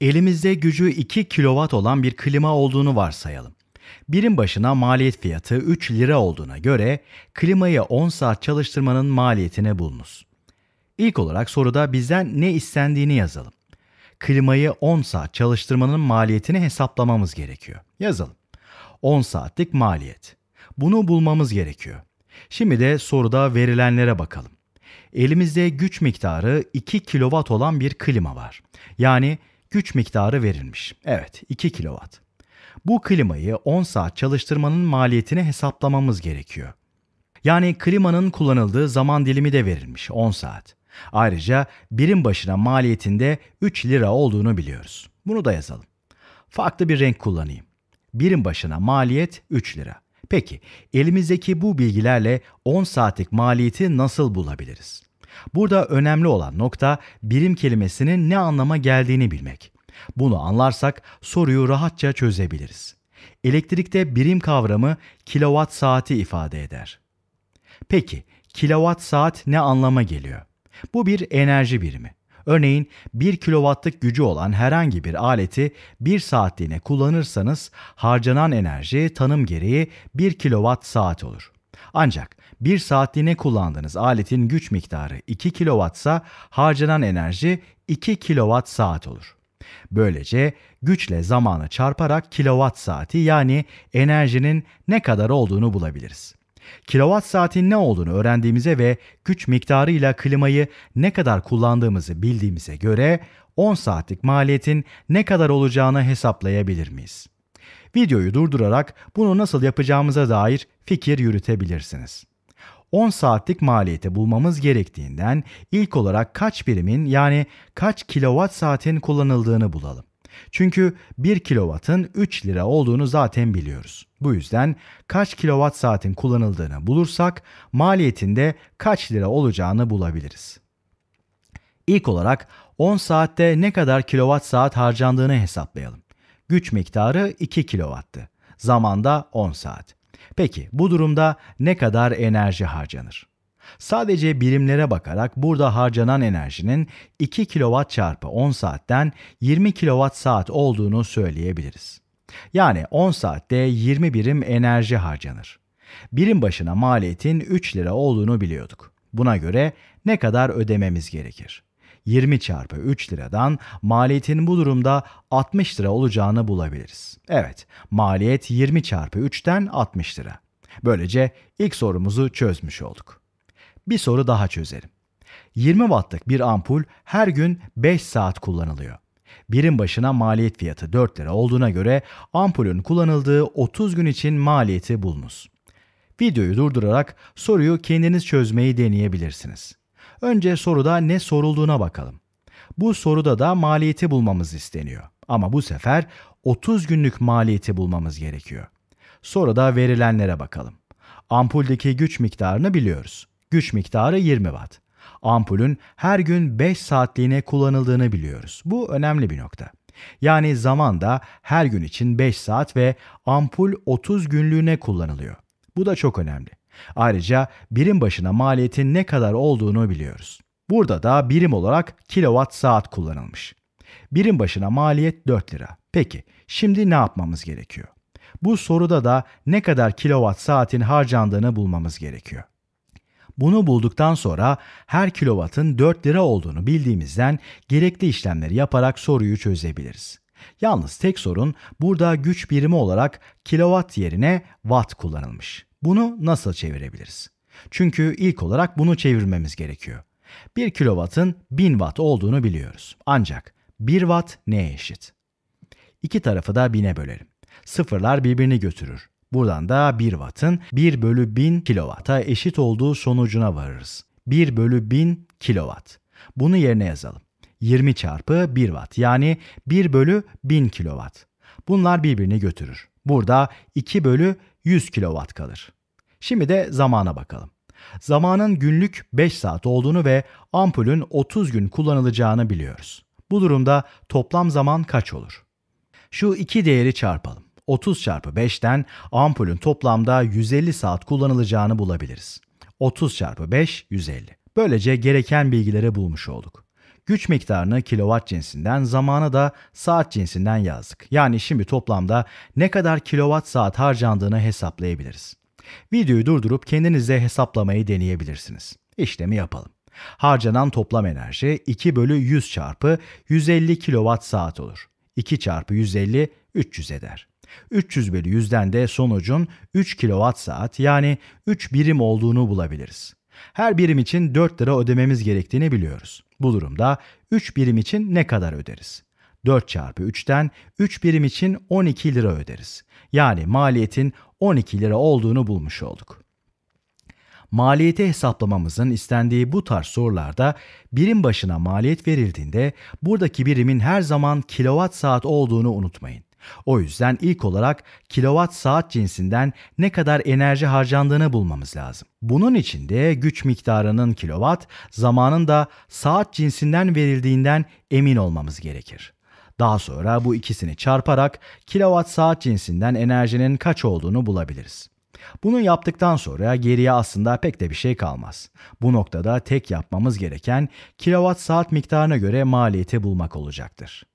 Elimizde gücü 2 kW olan bir klima olduğunu varsayalım. Birim başına maliyet fiyatı 3 lira olduğuna göre klimayı 10 saat çalıştırmanın maliyetini bulunuz. İlk olarak soruda bizden ne istendiğini yazalım. Klimayı 10 saat çalıştırmanın maliyetini hesaplamamız gerekiyor. Yazalım. 10 saatlik maliyet. Bunu bulmamız gerekiyor. Şimdi de soruda verilenlere bakalım. Elimizde güç miktarı 2 kW olan bir klima var. Yani güç miktarı verilmiş. Evet 2 kW. Bu klimayı 10 saat çalıştırmanın maliyetini hesaplamamız gerekiyor. Yani klimanın kullanıldığı zaman dilimi de verilmiş 10 saat. Ayrıca birim başına maliyetinde 3 lira olduğunu biliyoruz. Bunu da yazalım. Farklı bir renk kullanayım. Birim başına maliyet 3 lira. Peki elimizdeki bu bilgilerle 10 saatlik maliyeti nasıl bulabiliriz? Burada önemli olan nokta birim kelimesinin ne anlama geldiğini bilmek. Bunu anlarsak soruyu rahatça çözebiliriz. Elektrikte birim kavramı kilowatt saati ifade eder. Peki kilowatt saat ne anlama geliyor? Bu bir enerji birimi. Örneğin 1 kilowattlık gücü olan herhangi bir aleti 1 saatliğine kullanırsanız harcanan enerji tanım gereği 1 kilowatt saat olur. Ancak bir saatliğine kullandığınız aletin güç miktarı 2 kW ise harcanan enerji 2 kWh saat olur. Böylece güçle zamanı çarparak kilowatt saati yani enerjinin ne kadar olduğunu bulabiliriz. Kilowatt saatin ne olduğunu öğrendiğimize ve güç miktarıyla klimayı ne kadar kullandığımızı bildiğimize göre 10 saatlik maliyetin ne kadar olacağını hesaplayabilir miyiz? videoyu durdurarak bunu nasıl yapacağımıza dair fikir yürütebilirsiniz. 10 saatlik maliyeti bulmamız gerektiğinden ilk olarak kaç birimin yani kaç kilowatt saatin kullanıldığını bulalım. Çünkü 1 kilowattın 3 lira olduğunu zaten biliyoruz. Bu yüzden kaç kilowatt saatin kullanıldığını bulursak maliyetinde kaç lira olacağını bulabiliriz. İlk olarak 10 saatte ne kadar kilowatt saat harcandığını hesaplayalım. Güç miktarı 2 kW'tı. Zamanda 10 saat. Peki bu durumda ne kadar enerji harcanır? Sadece birimlere bakarak burada harcanan enerjinin 2 kW çarpı 10 saatten 20 kWh saat olduğunu söyleyebiliriz. Yani 10 saatte 20 birim enerji harcanır. Birim başına maliyetin 3 lira olduğunu biliyorduk. Buna göre ne kadar ödememiz gerekir? 20 çarpı 3 liradan maliyetin bu durumda 60 lira olacağını bulabiliriz. Evet, maliyet 20 çarpı 3'ten 60 lira. Böylece ilk sorumuzu çözmüş olduk. Bir soru daha çözelim. 20 wattlık bir ampul her gün 5 saat kullanılıyor. Birim başına maliyet fiyatı 4 lira olduğuna göre ampulün kullanıldığı 30 gün için maliyeti bulunuz. Videoyu durdurarak soruyu kendiniz çözmeyi deneyebilirsiniz. Önce soruda ne sorulduğuna bakalım. Bu soruda da maliyeti bulmamız isteniyor. Ama bu sefer 30 günlük maliyeti bulmamız gerekiyor. Sonra da verilenlere bakalım. Ampuldeki güç miktarını biliyoruz. Güç miktarı 20 watt. Ampulün her gün 5 saatliğine kullanıldığını biliyoruz. Bu önemli bir nokta. Yani zaman da her gün için 5 saat ve ampul 30 günlüğüne kullanılıyor. Bu da çok önemli. Ayrıca birim başına maliyetin ne kadar olduğunu biliyoruz. Burada da birim olarak kilowatt saat kullanılmış. Birim başına maliyet 4 lira. Peki şimdi ne yapmamız gerekiyor? Bu soruda da ne kadar kilowatt saatin harcandığını bulmamız gerekiyor. Bunu bulduktan sonra her kilovatın 4 lira olduğunu bildiğimizden gerekli işlemleri yaparak soruyu çözebiliriz. Yalnız tek sorun burada güç birimi olarak kilowatt yerine watt kullanılmış. Bunu nasıl çevirebiliriz? Çünkü ilk olarak bunu çevirmemiz gerekiyor. 1 kW'ın 1000 Watt olduğunu biliyoruz. Ancak 1 Watt neye eşit? İki tarafı da 1000'e bölelim. Sıfırlar birbirini götürür. Buradan da 1 Watt'ın 1 bölü 1000 kW'a eşit olduğu sonucuna varırız. 1 bölü 1000 kW. Bunu yerine yazalım. 20 çarpı 1 Watt yani 1 bölü 1000 kW. Bunlar birbirini götürür. Burada 2 bölü 100 kW kalır. Şimdi de zamana bakalım. Zamanın günlük 5 saat olduğunu ve ampulün 30 gün kullanılacağını biliyoruz. Bu durumda toplam zaman kaç olur? Şu iki değeri çarpalım. 30 çarpı 5'ten ampulün toplamda 150 saat kullanılacağını bulabiliriz. 30 çarpı 5 150. Böylece gereken bilgileri bulmuş olduk. Güç miktarını kilowatt cinsinden, zamanı da saat cinsinden yazdık. Yani şimdi toplamda ne kadar kilowatt saat harcandığını hesaplayabiliriz. Videoyu durdurup kendinize hesaplamayı deneyebilirsiniz. İşlemi yapalım. Harcanan toplam enerji 2 bölü 100 çarpı 150 kilowatt saat olur. 2 çarpı 150 300 eder. 300 bölü 100'den de sonucun 3 kilowatt saat yani 3 birim olduğunu bulabiliriz. Her birim için 4 lira ödememiz gerektiğini biliyoruz. Bu durumda 3 birim için ne kadar öderiz? 4 çarpı 3'ten 3 birim için 12 lira öderiz. Yani maliyetin 12 lira olduğunu bulmuş olduk. Maliyeti hesaplamamızın istendiği bu tarz sorularda birim başına maliyet verildiğinde buradaki birimin her zaman kilowatt saat olduğunu unutmayın. O yüzden ilk olarak kilowatt saat cinsinden ne kadar enerji harcandığını bulmamız lazım. Bunun için de güç miktarının kilowatt, zamanın da saat cinsinden verildiğinden emin olmamız gerekir. Daha sonra bu ikisini çarparak kilowatt saat cinsinden enerjinin kaç olduğunu bulabiliriz. Bunu yaptıktan sonra geriye aslında pek de bir şey kalmaz. Bu noktada tek yapmamız gereken kilowatt saat miktarına göre maliyeti bulmak olacaktır.